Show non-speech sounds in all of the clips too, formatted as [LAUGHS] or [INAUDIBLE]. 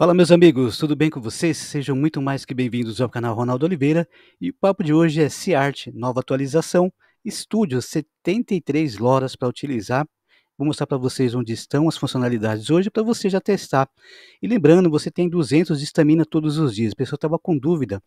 Fala, meus amigos, tudo bem com vocês? Sejam muito mais que bem-vindos ao canal Ronaldo Oliveira. E o papo de hoje é C-Art, nova atualização, estúdio, 73 loras para utilizar. Vou mostrar para vocês onde estão as funcionalidades hoje para você já testar. E lembrando, você tem 200 de estamina todos os dias. A pessoa estava com dúvida.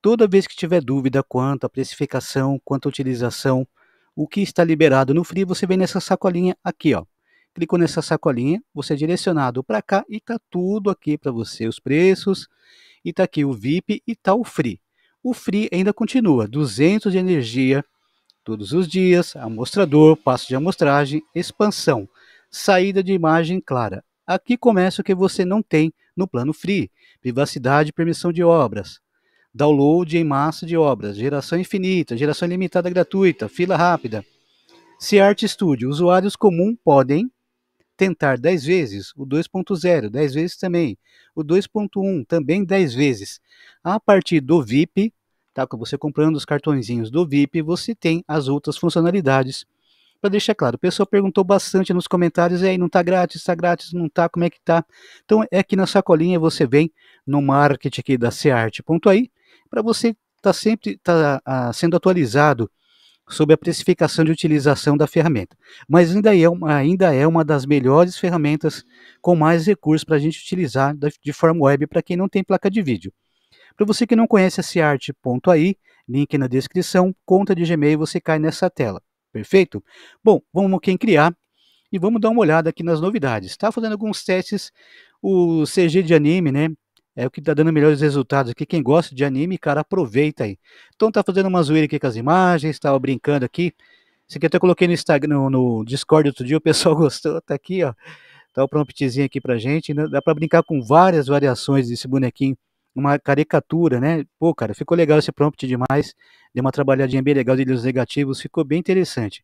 Toda vez que tiver dúvida quanto à precificação, quanto à utilização, o que está liberado no Free, você vem nessa sacolinha aqui, ó clicou nessa sacolinha, você é direcionado para cá e tá tudo aqui para você, os preços, e tá aqui o VIP e tá o Free. O Free ainda continua, 200 de energia todos os dias, amostrador, passo de amostragem, expansão, saída de imagem clara. Aqui começa o que você não tem no plano Free, privacidade e permissão de obras. Download em massa de obras, geração infinita, geração ilimitada gratuita, fila rápida. Se Art Studio, usuários comuns podem tentar 10 vezes, o 2.0 10 vezes também, o 2.1 também 10 vezes. A partir do VIP, tá? Você comprando os cartõezinhos do VIP, você tem as outras funcionalidades. Para deixar claro, o pessoal perguntou bastante nos comentários, e aí não tá grátis, tá grátis, não tá, como é que tá? Então é que na sacolinha você vem no marketing aqui da aí para você estar tá sempre tá, a, ah, sendo atualizado sobre a precificação de utilização da ferramenta. Mas ainda é uma, ainda é uma das melhores ferramentas com mais recursos para a gente utilizar de forma web para quem não tem placa de vídeo. Para você que não conhece a ciarte.ai, link na descrição, conta de Gmail, você cai nessa tela. Perfeito? Bom, vamos quem criar e vamos dar uma olhada aqui nas novidades. Está fazendo alguns testes, o CG de anime, né? É o que tá dando melhores resultados aqui. Quem gosta de anime, cara, aproveita aí. Então tá fazendo uma zoeira aqui com as imagens, tava brincando aqui. Isso aqui até coloquei no Instagram, no, Discord outro dia, o pessoal [LAUGHS] gostou, tá aqui, ó. Tá o promptzinho aqui pra gente. Né? Dá para brincar com várias variações desse bonequinho uma caricatura, né? Pô, cara, ficou legal esse prompt demais. Deu uma trabalhadinha bem legal de os negativos, ficou bem interessante.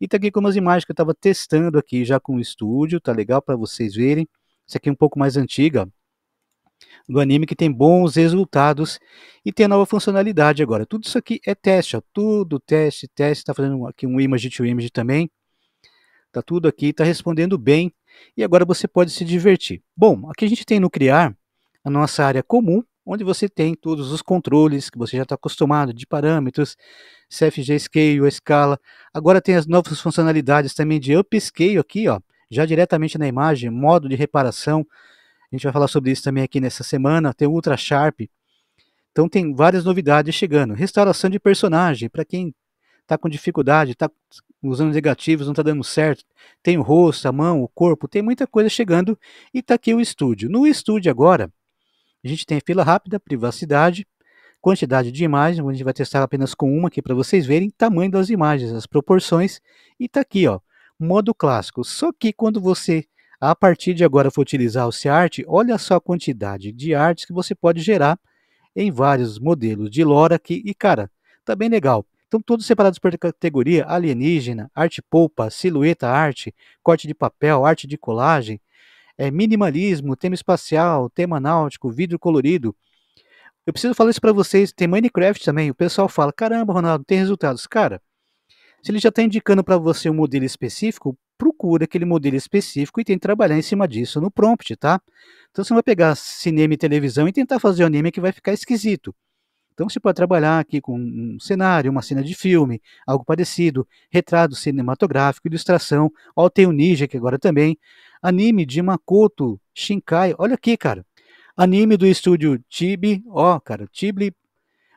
E tá aqui com umas imagens que eu tava testando aqui já com o estúdio, tá legal para vocês verem. Essa aqui é um pouco mais antiga, do anime que tem bons resultados e tem a nova funcionalidade agora. Tudo isso aqui é teste, ó, tudo teste, teste, está fazendo aqui um image to image também. está tudo aqui, está respondendo bem e agora você pode se divertir. Bom, aqui a gente tem no criar a nossa área comum, onde você tem todos os controles que você já está acostumado de parâmetros, CFG scale, escala. Agora tem as novas funcionalidades também de upscale aqui, ó, já diretamente na imagem, modo de reparação, a gente vai falar sobre isso também aqui nessa semana. Tem o Ultra Sharp. Então tem várias novidades chegando. Restauração de personagem, para quem está com dificuldade, está usando negativos, não está dando certo. Tem o rosto, a mão, o corpo, tem muita coisa chegando. E está aqui o estúdio. No estúdio agora, a gente tem fila rápida, privacidade, quantidade de imagens, a gente vai testar apenas com uma aqui para vocês verem, tamanho das imagens, as proporções, e está aqui, ó, modo clássico. Só que quando você a partir de agora for utilizar o SEART, olha só a quantidade de artes que você pode gerar em vários modelos de LoRa aqui. E, cara, tá bem legal. Então, todos separados por categoria, alienígena, arte polpa, silhueta arte, corte de papel, arte de colagem, é, minimalismo, tema espacial, tema náutico, vidro colorido. Eu preciso falar isso para vocês, tem Minecraft também, o pessoal fala, caramba, Ronaldo, tem resultados. Cara, se ele já está indicando para você um modelo específico, procura aquele modelo específico e que trabalhar em cima disso no prompt, tá? Então você não vai pegar cinema e televisão e tentar fazer o anime que vai ficar esquisito. Então você pode trabalhar aqui com um cenário, uma cena de filme, algo parecido, retrato cinematográfico, ilustração. Ó, tem o Ninja aqui agora também. Anime de Makoto Shinkai. Olha aqui, cara. Anime do estúdio Tibi. Ó, cara, Tibi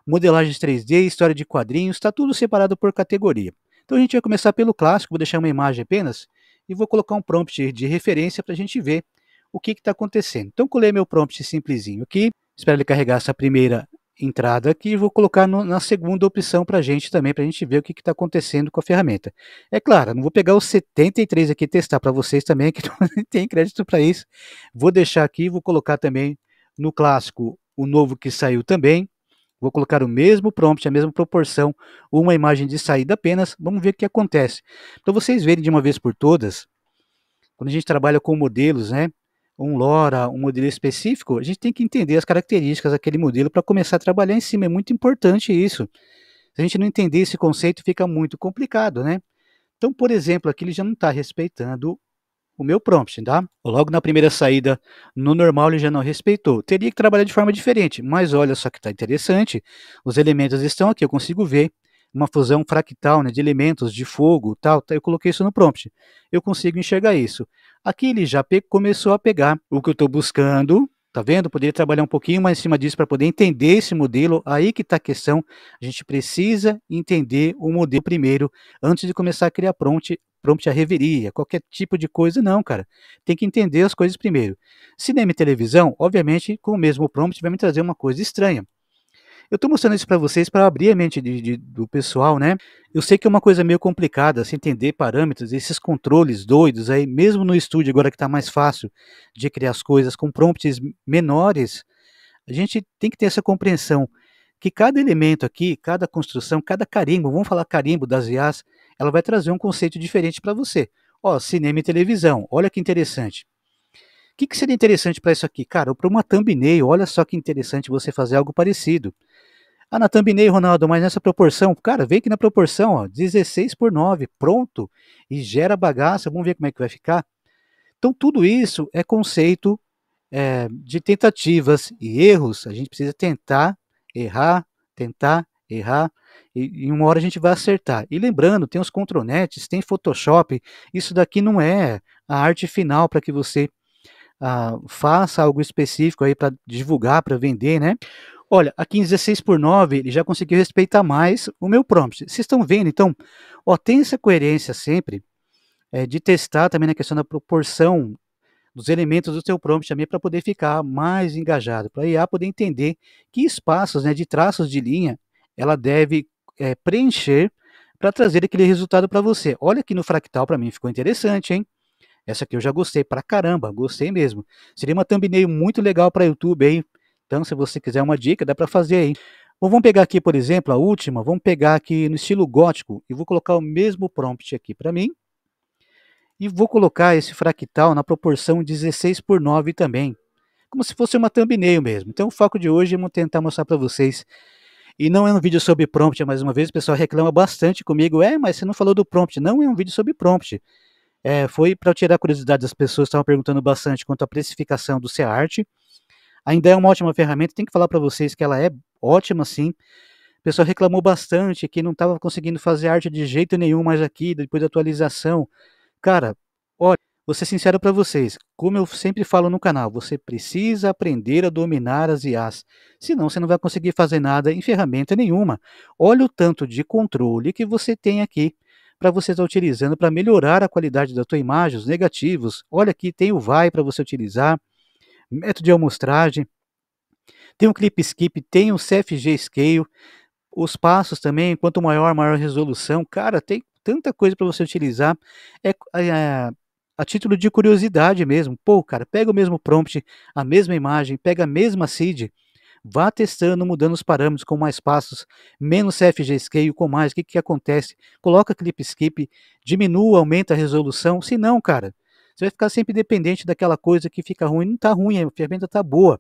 modelagem 3D, história de quadrinhos, está tudo separado por categoria. Então a gente vai começar pelo clássico, vou deixar uma imagem apenas e vou colocar um prompt de referência para a gente ver o que está acontecendo. Então colei meu prompt simplesinho aqui, espero ele carregar essa primeira entrada aqui e vou colocar no, na segunda opção para a gente também, para a gente ver o que está acontecendo com a ferramenta. É claro, não vou pegar os 73 aqui e testar para vocês também, [LAUGHS] que não tem crédito para isso. Vou deixar aqui, vou colocar também no clássico o novo que saiu também, Vou colocar o mesmo prompt, a mesma proporção, uma imagem de saída apenas. Vamos ver o que acontece. Então, vocês verem de uma vez por todas, quando a gente trabalha com modelos, né? Um LoRa, um modelo específico, a gente tem que entender as características daquele modelo para começar a trabalhar em cima. É muito importante isso. Se a gente não entender esse conceito, fica muito complicado, né? Então, por exemplo, aqui ele já não está respeitando o meu prompt, tá? Logo na primeira saída, no normal ele já não respeitou. Teria que trabalhar de forma diferente, mas olha só que está interessante. Os elementos estão aqui, eu consigo ver uma fusão fractal né, de elementos de fogo, tal, tal. Tá, eu coloquei isso no prompt. Eu consigo enxergar isso. Aqui ele já começou a pegar o que eu estou buscando, Tá vendo? Poderia trabalhar um pouquinho mais em cima disso para poder entender esse modelo. Aí que está a questão. A gente precisa entender o modelo primeiro, antes de começar a criar prompt, prompt a reveria, qualquer tipo de coisa, não, cara. Tem que entender as coisas primeiro. Cinema e televisão, obviamente, com o mesmo prompt, vai me trazer uma coisa estranha. Eu estou mostrando isso para vocês para abrir a mente de, de, do pessoal, né? Eu sei que é uma coisa meio complicada, se assim, entender parâmetros, esses controles doidos aí, mesmo no estúdio agora que está mais fácil de criar as coisas com prompts menores, a gente tem que ter essa compreensão que cada elemento aqui, cada construção, cada carimbo, vamos falar carimbo das IAs, ela vai trazer um conceito diferente para você. Ó, cinema e televisão, olha que interessante. O que, que seria interessante para isso aqui? Cara, para uma thumbnail, olha só que interessante você fazer algo parecido. Ah, na thumbnail, Ronaldo, mas nessa proporção, cara, vem que na proporção, ó, 16 por 9, pronto, e gera bagaça, vamos ver como é que vai ficar. Então, tudo isso é conceito é, de tentativas e erros, a gente precisa tentar, errar, tentar, errar, e em uma hora a gente vai acertar. E lembrando, tem os controlnets, tem Photoshop, isso daqui não é a arte final para que você ah, faça algo específico aí para divulgar, para vender, né? Olha, aqui em 16 por 9, ele já conseguiu respeitar mais o meu prompt. Vocês estão vendo? Então, ó, tem essa coerência sempre é, de testar também na questão da proporção dos elementos do seu prompt também para poder ficar mais engajado, para a IA poder entender que espaços né, de traços de linha ela deve é, preencher para trazer aquele resultado para você. Olha aqui no fractal, para mim ficou interessante, hein? Essa aqui eu já gostei para caramba, gostei mesmo. Seria uma thumbnail muito legal para YouTube aí, então, se você quiser uma dica, dá para fazer aí. Bom, vamos pegar aqui, por exemplo, a última, vamos pegar aqui no estilo gótico e vou colocar o mesmo prompt aqui para mim. E vou colocar esse fractal na proporção 16 por 9 também, como se fosse uma thumbnail mesmo. Então, o foco de hoje é tentar mostrar para vocês. E não é um vídeo sobre prompt, mais uma vez, o pessoal reclama bastante comigo. É, mas você não falou do prompt. Não é um vídeo sobre prompt. É, foi para tirar a curiosidade das pessoas, estavam perguntando bastante quanto à precificação do C-Art ainda é uma ótima ferramenta, tem que falar para vocês que ela é ótima sim. O pessoal reclamou bastante que não estava conseguindo fazer arte de jeito nenhum mais aqui, depois da atualização. Cara, olha, vou ser sincero para vocês, como eu sempre falo no canal, você precisa aprender a dominar as IAs, senão você não vai conseguir fazer nada em ferramenta nenhuma. Olha o tanto de controle que você tem aqui para você estar tá utilizando para melhorar a qualidade da tua imagem, os negativos. Olha aqui, tem o vai para você utilizar método de amostragem, tem o clip skip, tem o CFG scale, os passos também, quanto maior, maior resolução. Cara, tem tanta coisa para você utilizar. É, é, é, a título de curiosidade mesmo. Pô, cara, pega o mesmo prompt, a mesma imagem, pega a mesma seed, vá testando, mudando os parâmetros com mais passos, menos CFG scale, com mais, o que, que acontece? Coloca clip skip, diminua, aumenta a resolução. Se não, cara, você vai ficar sempre dependente daquela coisa que fica ruim. Não está ruim, a ferramenta está boa.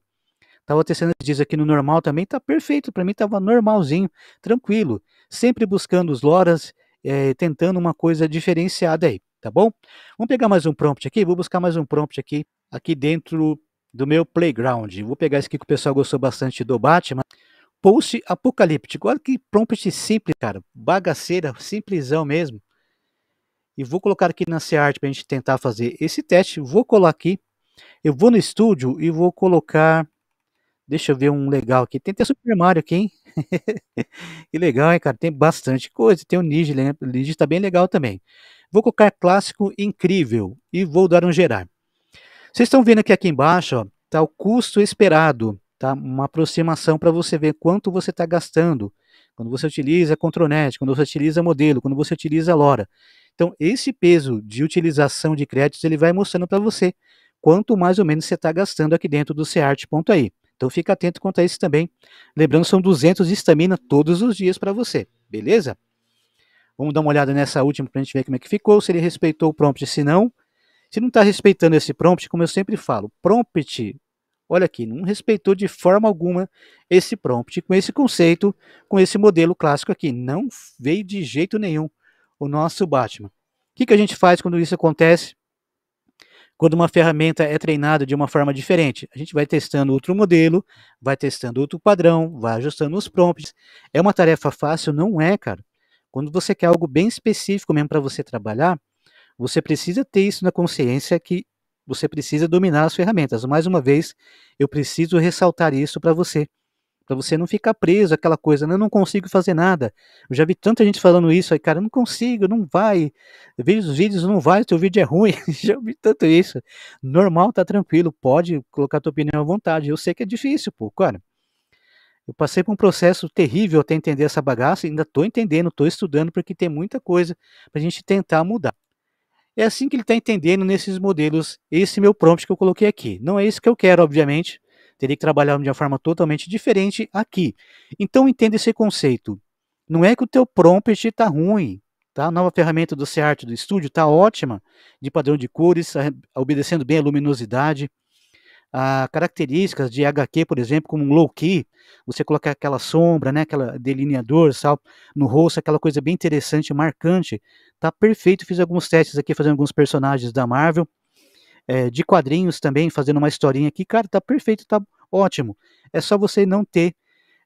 Estava testando esses dias aqui no normal também, está perfeito. Para mim estava normalzinho, tranquilo. Sempre buscando os loras, é, tentando uma coisa diferenciada aí, tá bom? Vamos pegar mais um prompt aqui, vou buscar mais um prompt aqui, aqui dentro do meu playground. Vou pegar esse aqui que o pessoal gostou bastante do Batman. Post apocalíptico. Olha que prompt simples, cara. Bagaceira, simplesão mesmo e vou colocar aqui na seart para a gente tentar fazer esse teste. Vou colar aqui, eu vou no estúdio e vou colocar, deixa eu ver um legal aqui, tem até Super Mario aqui, hein? [LAUGHS] que legal, hein, cara? Tem bastante coisa, tem o Niji, né? O Nige está bem legal também. Vou colocar clássico incrível e vou dar um gerar. Vocês estão vendo que aqui embaixo, ó, tá o custo esperado, tá? Uma aproximação para você ver quanto você está gastando. Quando você utiliza controlnet, quando você utiliza modelo, quando você utiliza LoRa. Então, esse peso de utilização de créditos, ele vai mostrando para você quanto mais ou menos você está gastando aqui dentro do cearte.ai. Então, fica atento quanto a isso também. Lembrando, são 200 de estamina todos os dias para você, beleza? Vamos dar uma olhada nessa última para a gente ver como é que ficou, se ele respeitou o prompt, se não. Se não está respeitando esse prompt, como eu sempre falo, prompt, olha aqui, não respeitou de forma alguma esse prompt com esse conceito, com esse modelo clássico aqui. Não veio de jeito nenhum o nosso Batman. O que, que a gente faz quando isso acontece? Quando uma ferramenta é treinada de uma forma diferente, a gente vai testando outro modelo, vai testando outro padrão, vai ajustando os prompts. É uma tarefa fácil? Não é, cara. Quando você quer algo bem específico mesmo para você trabalhar, você precisa ter isso na consciência que você precisa dominar as ferramentas. Mais uma vez, eu preciso ressaltar isso para você para você não ficar preso aquela coisa, eu não consigo fazer nada. Eu já vi tanta gente falando isso aí, cara, eu não consigo, não vai. Eu vejo os vídeos, não vai, teu vídeo é ruim. [LAUGHS] já vi tanto isso. Normal, tá tranquilo, pode colocar tua opinião à vontade. Eu sei que é difícil, pô, cara. Eu passei por um processo terrível até entender essa bagaça, ainda tô entendendo, tô estudando porque tem muita coisa pra gente tentar mudar. É assim que ele está entendendo nesses modelos, esse meu prompt que eu coloquei aqui. Não é isso que eu quero, obviamente, teria que trabalhar de uma forma totalmente diferente aqui. Então entenda esse conceito. Não é que o teu prompt está ruim, tá? A nova ferramenta do CArt do estúdio está ótima, de padrão de cores, obedecendo bem a luminosidade, a características de HQ, por exemplo, como um low key, você colocar aquela sombra, né, aquela delineador, sal no rosto, aquela coisa bem interessante, marcante, tá perfeito. Fiz alguns testes aqui fazendo alguns personagens da Marvel é, de quadrinhos também, fazendo uma historinha aqui, cara, tá perfeito, tá ótimo. É só você não ter.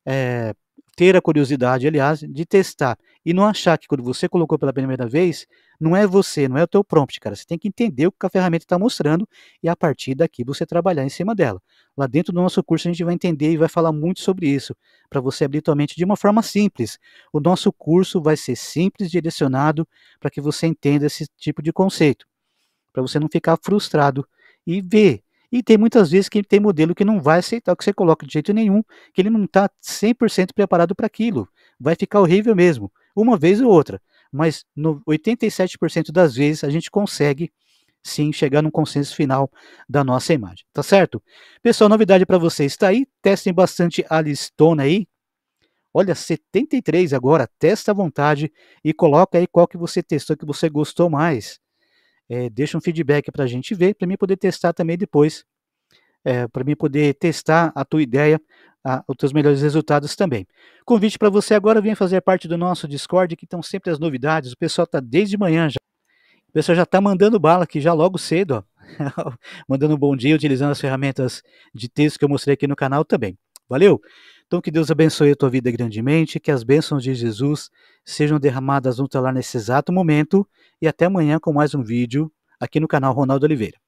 É, ter a curiosidade, aliás, de testar e não achar que quando você colocou pela primeira vez, não é você, não é o teu prompt, cara. Você tem que entender o que a ferramenta está mostrando e a partir daqui você trabalhar em cima dela. Lá dentro do nosso curso a gente vai entender e vai falar muito sobre isso, para você abrir tua mente de uma forma simples. O nosso curso vai ser simples, direcionado para que você entenda esse tipo de conceito para você não ficar frustrado e ver. E tem muitas vezes que tem modelo que não vai aceitar o que você coloca de jeito nenhum, que ele não está 100% preparado para aquilo. Vai ficar horrível mesmo, uma vez ou outra. Mas no 87% das vezes a gente consegue sim chegar num consenso final da nossa imagem, tá certo? Pessoal, novidade para vocês está aí, testem bastante a listona aí. Olha, 73 agora, testa à vontade e coloca aí qual que você testou que você gostou mais. É, deixa um feedback para a gente ver, para mim poder testar também depois, é, eh, para mim poder testar a tua ideia, a, os teus melhores resultados também. Convite para você agora vir fazer parte do nosso Discord, que estão sempre as novidades. O pessoal está desde manhã já. O pessoal já está mandando bala aqui já logo cedo, ó. [LAUGHS] mandando um bom dia, utilizando as ferramentas de texto que eu mostrei aqui no canal também. Valeu! Então, que Deus abençoe a tua vida grandemente, que as bênçãos de Jesus sejam derramadas no teu lar nesse exato momento e até amanhã com mais um vídeo aqui no canal Ronaldo Oliveira.